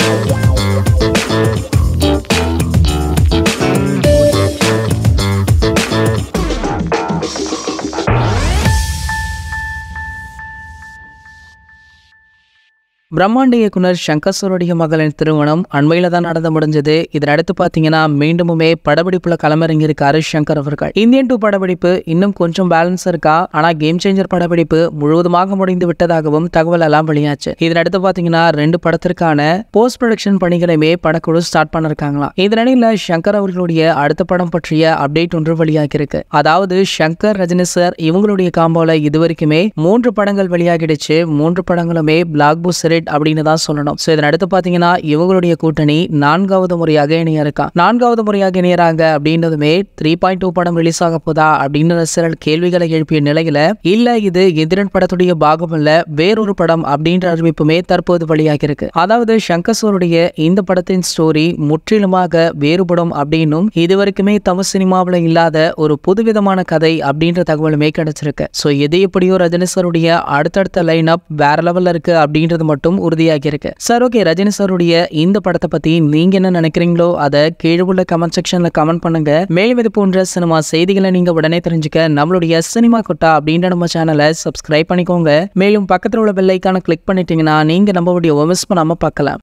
Yeah. பிரம்மாண்ட இயக்குனர் சங்கர் மகளின் திருமணம் அண்மையில தான் நடந்து முடிஞ்சது இதனடுத்து அடுத்து பாத்தீங்கன்னா மீண்டுமுமே படப்பிடிப்புல களமிறங்கி இருக்காரு சங்கர் அவர்கள் இந்தியன் டூ படப்பிடிப்பு இன்னும் கொஞ்சம் பேலன்ஸ் இருக்கா ஆனா கேம் சேஞ்சர் படப்பிடிப்பு முழுவதுமாக முடிந்து விட்டதாகவும் தகவல் எல்லாம் வெளியாச்சு இதனடுத்து அடுத்து பாத்தீங்கன்னா ரெண்டு படத்திற்கான போஸ்ட் ப்ரொடக்ஷன் பணிகளையுமே படக்குழு ஸ்டார்ட் பண்ணிருக்காங்களா இதனிடையில சங்கர் அவர்களுடைய அடுத்த படம் பற்றிய அப்டேட் ஒன்று வெளியாகியிருக்கு அதாவது சங்கர் ரஜினி சார் இவங்களுடைய காம்போல இதுவரைக்குமே மூன்று படங்கள் வெளியாகிடுச்சு மூன்று படங்களுமே பிளாக் பூஸ்டரை ஹண்ட்ரட் அப்படின்னு தான் சொல்லணும் ஸோ இதன் அடுத்து பார்த்தீங்கன்னா இவங்களுடைய கூட்டணி நான்காவது முறையாக இணையா நான்காவது முறையாக இணையறாங்க அப்படின்றதுமே த்ரீ பாயிண்ட் டூ படம் ரிலீஸ் ஆக போதா அப்படின்ற சில கேள்விகளை எழுப்பிய நிலையில இல்ல இது எதிரன் படத்துடைய பாகம் இல்ல வேறொரு படம் அப்படின்ற அறிவிப்புமே தற்போது வழியாக இருக்கு அதாவது சங்கசூருடைய இந்த படத்தின் ஸ்டோரி முற்றிலுமாக வேறுபடும் அப்படின்னும் இதுவரைக்குமே தமிழ் சினிமாவில் இல்லாத ஒரு புதுவிதமான கதை அப்படின்ற தகவலுமே கிடைச்சிருக்கு ஸோ எது எப்படியோ ரஜினேஸ்வருடைய அடுத்தடுத்த லைன் அப் வேற லெவல்ல இருக்கு அப்படின்றது மட்டும் உறுதியாக உறுதியாகியிருக்கு சார் ஓகே ரஜினி சாருடைய இந்த படத்தை பத்தி நீங்க என்ன நினைக்கிறீங்களோ அதை கீழே உள்ள கமெண்ட் செக்ஷன்ல கமெண்ட் பண்ணுங்க மேலும் இது போன்ற சினிமா செய்திகளை நீங்க உடனே தெரிஞ்சுக்க நம்மளுடைய சினிமா கொட்டா அப்படின்ற நம்ம சேனலை சப்ஸ்கிரைப் பண்ணிக்கோங்க மேலும் பக்கத்தில் உள்ள பெல்லைக்கான கிளிக் பண்ணிட்டீங்கன்னா நீங்க நம்மளுடைய ஒமிஸ் பண்ணாம பார்க்கலாம்